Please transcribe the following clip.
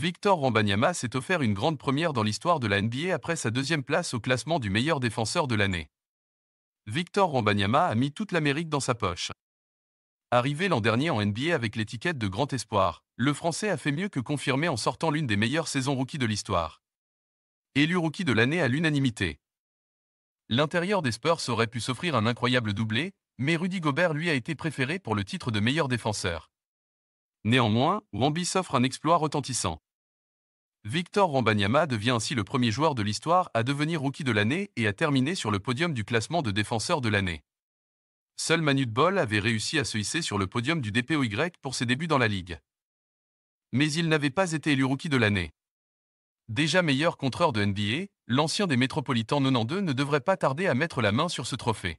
Victor Wembanyama s'est offert une grande première dans l'histoire de la NBA après sa deuxième place au classement du meilleur défenseur de l'année. Victor Wembanyama a mis toute l'Amérique dans sa poche. Arrivé l'an dernier en NBA avec l'étiquette de grand espoir, le Français a fait mieux que confirmer en sortant l'une des meilleures saisons rookies de l'histoire. Élu rookie de l'année à l'unanimité. L'intérieur des Spurs aurait pu s'offrir un incroyable doublé, mais Rudy Gobert lui a été préféré pour le titre de meilleur défenseur. Néanmoins, Wambi s'offre un exploit retentissant. Victor Rombanyama devient ainsi le premier joueur de l'histoire à devenir rookie de l'année et à terminer sur le podium du classement de défenseur de l'année. Seul Manute Ball avait réussi à se hisser sur le podium du DPOY pour ses débuts dans la ligue. Mais il n'avait pas été élu rookie de l'année. Déjà meilleur contreur de NBA, l'ancien des Métropolitans 92 ne devrait pas tarder à mettre la main sur ce trophée.